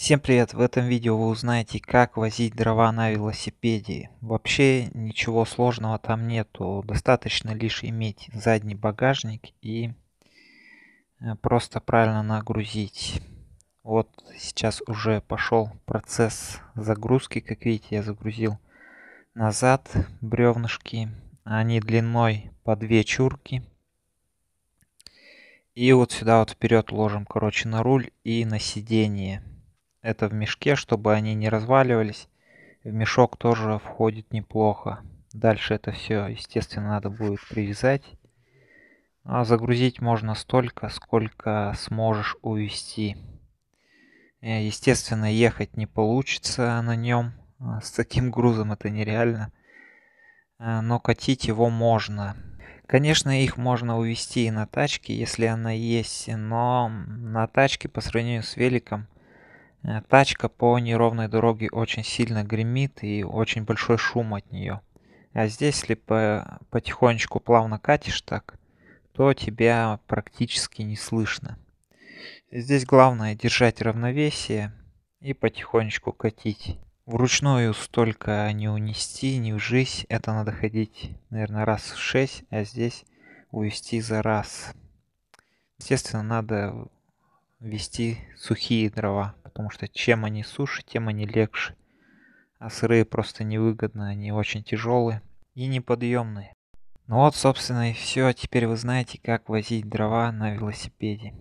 Всем привет! В этом видео вы узнаете, как возить дрова на велосипеде. Вообще ничего сложного там нету, достаточно лишь иметь задний багажник и э, просто правильно нагрузить. Вот сейчас уже пошел процесс загрузки, как видите я загрузил назад бревнышки, они длиной по две чурки. И вот сюда вот вперед ложим, короче, на руль и на сиденье это в мешке, чтобы они не разваливались. В мешок тоже входит неплохо. Дальше это все, естественно, надо будет привязать. А загрузить можно столько, сколько сможешь увести. Э, естественно, ехать не получится на нем. А с таким грузом это нереально. Э, но катить его можно. Конечно, их можно увезти и на тачке, если она есть, но на тачке по сравнению с великом Э, тачка по неровной дороге очень сильно гремит и очень большой шум от нее. А здесь, если потихонечку плавно катишь так, то тебя практически не слышно. Здесь главное держать равновесие и потихонечку катить. Вручную столько не унести, не вжись, это надо ходить, наверное, раз в шесть, а здесь увести за раз. Естественно, надо вести сухие дрова потому что чем они суше, тем они легче. А сырые просто невыгодны, они очень тяжелые и неподъемные. Ну вот, собственно, и все. Теперь вы знаете, как возить дрова на велосипеде.